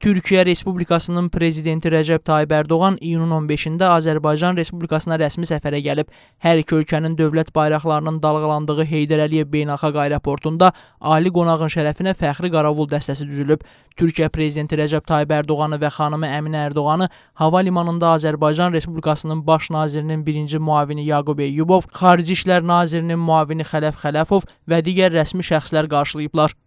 Türkiyə Respublikasının prezidenti Rəcəb Tayyib Ərdoğan iyunun 15-də Azərbaycan Respublikasına rəsmi səfərə gəlib. Hər iki ölkənin dövlət bayraqlarının dalğalandığı Heydər Əliyev beynəlxalq aeroportunda ali qonağın şərəfinə fəxri qaravul dəstəsi düzülüb. Türkiyə prezidenti Rəcəb Tayyib Ərdoğanı və xanımı Əminə Ərdoğanı hava limanında Azərbaycan Respublikasının baş nazirinin birinci müavini Yaqub Eyyubov, Xarici İşlər nazirinin müavini Xələf Xələfov və digər rəsmi şəxslər qarşılayıblar.